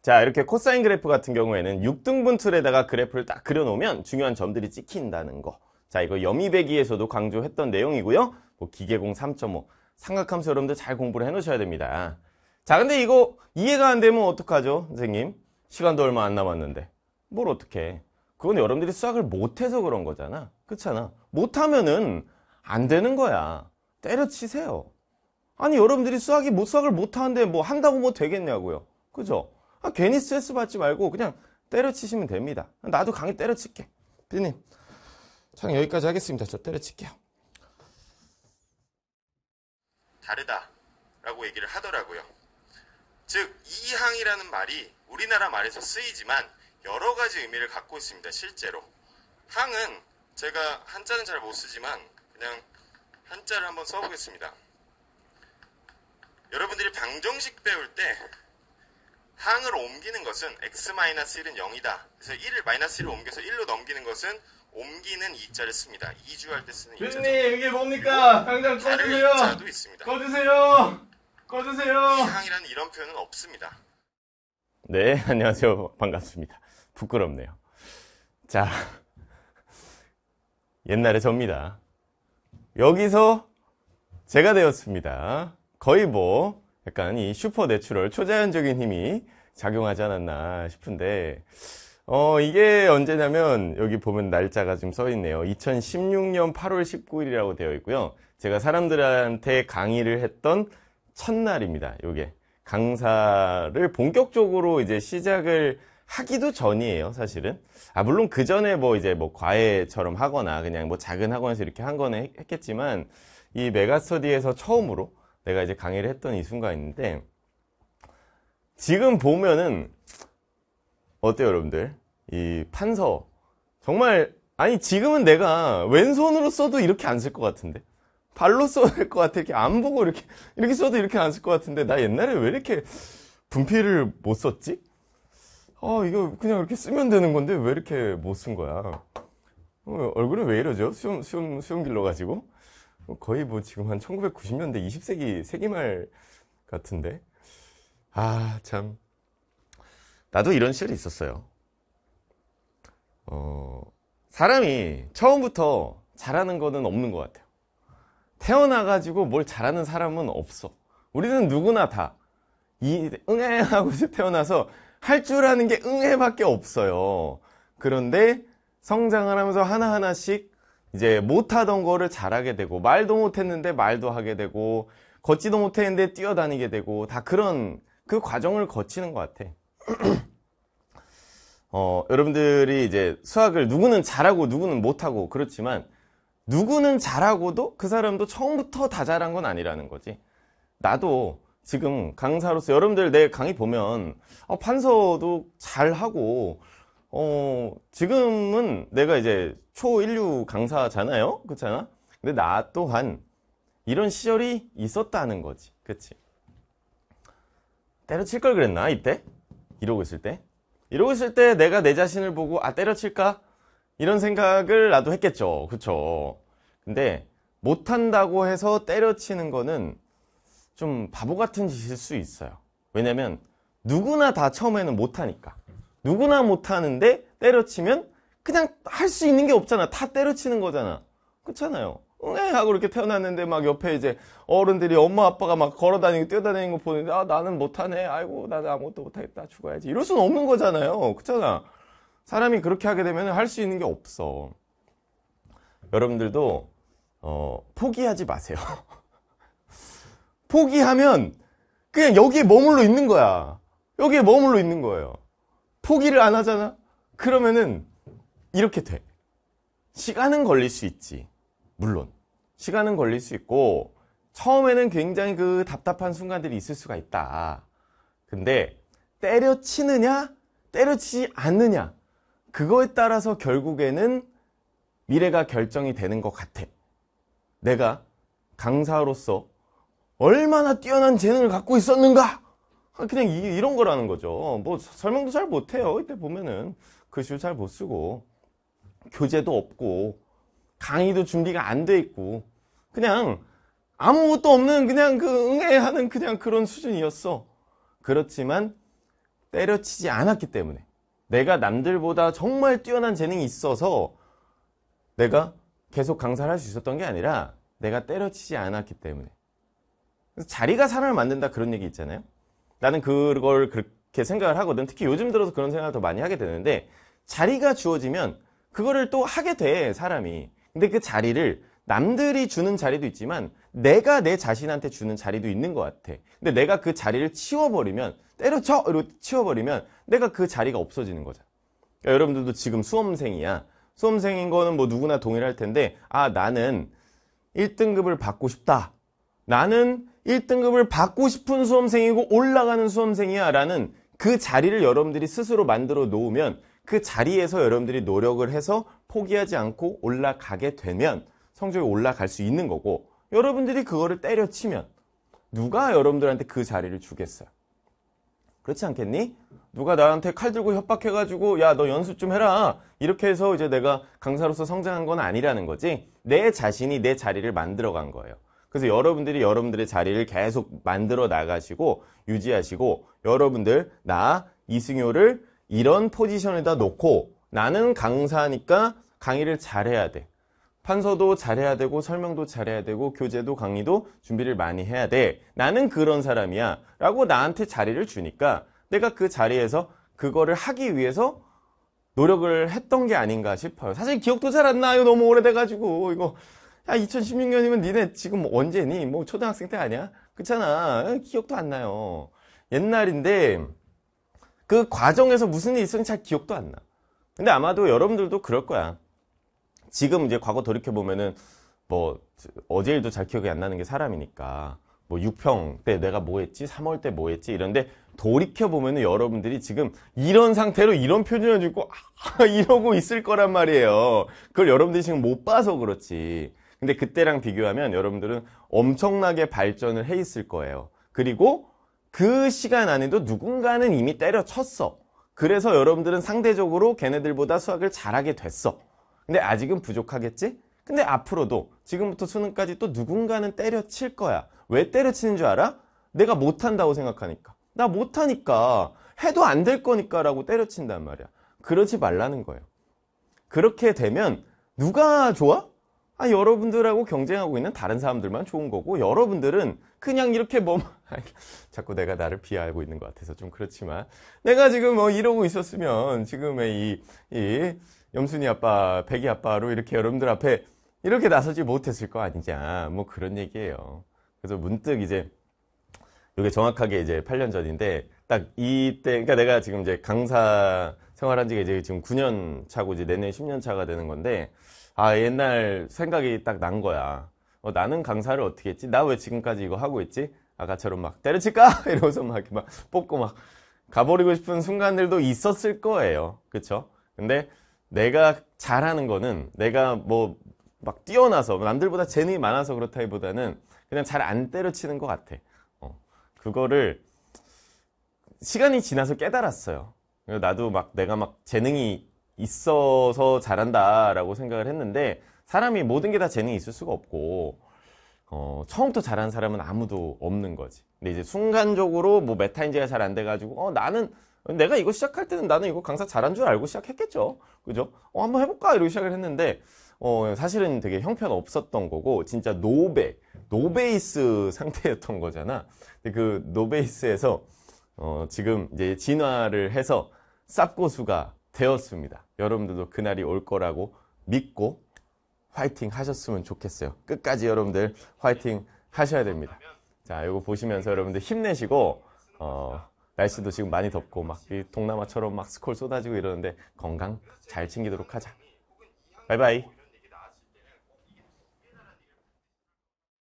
자 이렇게 코사인 그래프 같은 경우에는 6등분 틀에다가 그래프를 딱 그려놓으면 중요한 점들이 찍힌다는 거. 자 이거 여미배기에서도 강조했던 내용이고요. 뭐 기계공 3.5 삼각함수 여러분들 잘 공부를 해놓으셔야 됩니다. 자 근데 이거 이해가 안 되면 어떡하죠 선생님? 시간도 얼마 안 남았는데 뭘 어떻게 그건 여러분들이 수학을 못해서 그런 거잖아. 그렇잖아. 못하면은 안 되는 거야. 때려치세요. 아니 여러분들이 수학이 못 수학을 못하는데 뭐 한다고 뭐 되겠냐고요. 그죠? 아, 괜히 스트레스 받지 말고 그냥 때려치시면 됩니다. 나도 강의 때려칠게. 피디님, 촬영 여기까지 하겠습니다. 저 때려칠게요. 다르다 라고 얘기를 하더라고요. 즉, 이항이라는 말이 우리나라 말에서 쓰이지만 여러 가지 의미를 갖고 있습니다. 실제로. 항은 제가 한자는 잘 못 쓰지만 그냥 한자를 한번 써보겠습니다. 여러분들이 방정식 배울 때 항을 옮기는 것은 x-1은 0이다. 그래서 1을 마이너스 1을 옮겨서 1로 넘기는 것은 옮기는 이자를 씁니다. 2주할 때 쓰는 이자 교수님 이게 뭡니까? 당장 꺼주세요. 2자도 있습니다. 꺼주세요. 꺼주세요. 항이라는 이런 표현은 없습니다. 네, 안녕하세요. 반갑습니다. 부끄럽네요. 자, 옛날에 접니다. 여기서 제가 되었습니다. 거의 뭐 약간 이 슈퍼내추럴 초자연적인 힘이 작용하지 않았나 싶은데 어 이게 언제냐면 여기 보면 날짜가 지금 써 있네요 2016년 8월 19일이라고 되어 있고요 제가 사람들한테 강의를 했던 첫날입니다 요게 강사를 본격적으로 이제 시작을 하기도 전이에요, 사실은. 아, 물론 그 전에 뭐 이제 뭐 과외처럼 하거나 그냥 뭐 작은 학원에서 이렇게 한 거는 했겠지만 이 메가스터디에서 처음으로 내가 이제 강의를 했던 이 순간인데 지금 보면은 어때요 여러분들 이 판서 정말 아니 지금은 내가 왼손으로 써도 이렇게 안 쓸 것 같은데 발로 써야 될것 같아 이렇게 안 보고 이렇게 이렇게 써도 이렇게 안 쓸 것 같은데 나 옛날에 왜 이렇게 분필을 못 썼지? 어 이거 그냥 이렇게 쓰면 되는 건데 왜 이렇게 못 쓴 거야? 어, 얼굴이 왜 이러죠? 수염 수염 수염 길러 가지고 뭐 거의 뭐 지금 한 1990년대 20세기 세기말 같은데 아 참 나도 이런 시절이 있었어요. 어 사람이 처음부터 잘하는 거는 없는 것 같아요. 태어나가지고 뭘 잘하는 사람은 없어. 우리는 누구나 다 이, 응애 하고 태어나서 할 줄 아는 게 응애밖에 없어요. 그런데 성장을 하면서 하나하나씩 이제 못하던 거를 잘하게 되고 말도 못했는데 말도 하게 되고 걷지도 못했는데 뛰어다니게 되고 다 그런 그 과정을 거치는 것 같아. 어, 여러분들이 이제 수학을 누구는 잘하고 누구는 못하고 그렇지만 누구는 잘하고도 그 사람도 처음부터 다 잘한 건 아니라는 거지. 나도 지금 강사로서 여러분들 내 강의 보면 어, 판서도 잘하고 어, 지금은 내가 이제 초일류 강사잖아요? 그렇잖아? 근데 나 또한 이런 시절이 있었다는 거지. 그치? 때려칠 걸 그랬나, 이때? 이러고 있을 때? 이러고 있을 때 내가 내 자신을 보고, 아, 때려칠까? 이런 생각을 나도 했겠죠. 그쵸? 근데 못한다고 해서 때려치는 거는 좀 바보 같은 짓일 수 있어요. 왜냐면 누구나 다 처음에는 못하니까. 누구나 못하는데 때려치면 그냥 할 수 있는 게 없잖아. 다 때려치는 거잖아. 그렇잖아요. 응 네, 하고 이렇게 태어났는데 막 옆에 이제 어른들이 엄마 아빠가 막 걸어다니고 뛰어다니는 거 보는데 아 나는 못하네 아이고 나는 아무것도 못하겠다 죽어야지 이럴 수는 없는 거잖아요 그렇잖아 사람이 그렇게 하게 되면 할 수 있는 게 없어 여러분들도 어, 포기하지 마세요 포기하면 그냥 여기에 머물러 있는 거야 여기에 머물러 있는 거예요 포기를 안 하잖아? 그러면은 이렇게 돼. 시간은 걸릴 수 있지. 물론. 시간은 걸릴 수 있고, 처음에는 굉장히 그 답답한 순간들이 있을 수가 있다. 근데 때려치느냐, 때려치지 않느냐. 그거에 따라서 결국에는 미래가 결정이 되는 것 같아. 내가 강사로서 얼마나 뛰어난 재능을 갖고 있었는가? 아, 그냥 이, 런 거라는 거죠. 뭐 설명도 잘 못해요. 이때 보면은 글씨도 그 잘못 쓰고 교재도 없고 강의도 준비가 안 돼 있고 그냥 아무것도 없는 그냥 그 응애하는 그냥 그런 수준이었어. 그렇지만 때려치지 않았기 때문에 내가 남들보다 정말 뛰어난 재능이 있어서 내가 계속 강사를 할 수 있었던 게 아니라 내가 때려치지 않았기 때문에 그래서 자리가 사람을 만든다 그런 얘기 있잖아요. 나는 그걸 그렇게 생각을 하거든. 특히 요즘 들어서 그런 생각을 더 많이 하게 되는데 자리가 주어지면 그거를 또 하게 돼 사람이. 근데 그 자리를 남들이 주는 자리도 있지만 내가 내 자신한테 주는 자리도 있는 것 같아. 근데 내가 그 자리를 치워버리면 때려쳐! 이러고 치워버리면 내가 그 자리가 없어지는 거죠 그러니까 여러분들도 지금 수험생이야. 수험생인 거는 뭐 누구나 동일할 텐데 아 나는 1등급을 받고 싶다. 나는 1등급을 받고 싶은 수험생이고 올라가는 수험생이야 라는 그 자리를 여러분들이 스스로 만들어 놓으면 그 자리에서 여러분들이 노력을 해서 포기하지 않고 올라가게 되면 성적이 올라갈 수 있는 거고 여러분들이 그거를 때려치면 누가 여러분들한테 그 자리를 주겠어요? 그렇지 않겠니? 누가 나한테 칼 들고 협박해가지고 야 너 연습 좀 해라 이렇게 해서 이제 내가 강사로서 성장한 건 아니라는 거지 내 자신이 내 자리를 만들어간 거예요 그래서 여러분들이 여러분들의 자리를 계속 만들어 나가시고 유지하시고 여러분들 나 이승효를 이런 포지션에다 놓고 나는 강사니까 강의를 잘해야 돼. 판서도 잘해야 되고 설명도 잘해야 되고 교재도 강의도 준비를 많이 해야 돼. 나는 그런 사람이야. 라고 나한테 자리를 주니까 내가 그 자리에서 그거를 하기 위해서 노력을 했던 게 아닌가 싶어요. 사실 기억도 잘 안 나요. 너무 오래돼가지고 이거 야 2016년이면 니네 지금 언제니? 뭐 초등학생 때 아니야? 그렇잖아. 기억도 안 나요. 옛날인데 그 과정에서 무슨 일이 있었는지 잘 기억도 안 나. 근데 아마도 여러분들도 그럴 거야. 지금 이제 과거 돌이켜보면은 뭐 어제 일도 잘 기억이 안 나는 게 사람이니까 뭐 6평 때 내가 뭐 했지? 3월 때 뭐 했지? 이런데 돌이켜보면은 여러분들이 지금 이런 상태로 이런 표정을 짓고 아, 이러고 있을 거란 말이에요. 그걸 여러분들이 지금 못 봐서 그렇지. 근데 그때랑 비교하면 여러분들은 엄청나게 발전을 해 있을 거예요. 그리고 그 시간 안에도 누군가는 이미 때려쳤어. 그래서 여러분들은 상대적으로 걔네들보다 수학을 잘하게 됐어. 근데 아직은 부족하겠지? 근데 앞으로도 지금부터 수능까지 또 누군가는 때려칠 거야. 왜 때려치는 줄 알아? 내가 못한다고 생각하니까. 나 못하니까 해도 안 될 거니까 라고 때려친단 말이야. 그러지 말라는 거예요. 그렇게 되면 누가 좋아? 아, 여러분들하고 경쟁하고 있는 다른 사람들만 좋은 거고 여러분들은 그냥 이렇게 뭐 자꾸 내가 나를 비하하고 있는 것 같아서 좀 그렇지만 내가 지금 뭐 이러고 있었으면 지금의 이, 이 염순이 아빠, 백이 아빠로 이렇게 여러분들 앞에 이렇게 나서지 못했을 거 아니냐 뭐 그런 얘기예요. 그래서 문득 이제 이게 정확하게 이제 8년 전인데 딱 이때 그러니까 내가 지금 이제 강사 생활한 지가 이제 지금 9년 차고 이제 내년 10년 차가 되는 건데 아 옛날 생각이 딱 난 거야 어, 나는 강사를 어떻게 했지? 나 왜 지금까지 이거 하고 있지? 아까처럼 막 때려칠까? 이러면서 막, 막 뽑고 막 가버리고 싶은 순간들도 있었을 거예요 그쵸? 근데 내가 잘하는 거는 내가 뭐 막 뛰어나서 남들보다 재능이 많아서 그렇다기보다는 그냥 잘 안 때려치는 것 같아 어, 그거를 시간이 지나서 깨달았어요 나도 막 내가 막 재능이 있어서 잘한다라고 생각을 했는데 사람이 모든 게 다 재능이 있을 수가 없고 어, 처음부터 잘한 사람은 아무도 없는 거지. 근데 이제 순간적으로 뭐 메타인지가 잘 안 돼가지고 어 나는 내가 이거 시작할 때는 나는 이거 강사 잘한 줄 알고 시작했겠죠. 그죠? 어 한번 해볼까 이러고 시작을 했는데 어 사실은 되게 형편 없었던 거고 진짜 노베 노베이스 상태였던 거잖아. 근데 그 노베이스에서 어 지금 이제 진화를 해서 쌉고수가 되었습니다. 여러분들도 그날이 올 거라고 믿고 화이팅 하셨으면 좋겠어요. 끝까지 여러분들 화이팅 하셔야 됩니다. 자, 이거 보시면서 여러분들 힘내시고 어, 날씨도 지금 많이 덥고 막 동남아처럼 막 스콜 쏟아지고 이러는데 건강 잘 챙기도록 하자. 바이바이.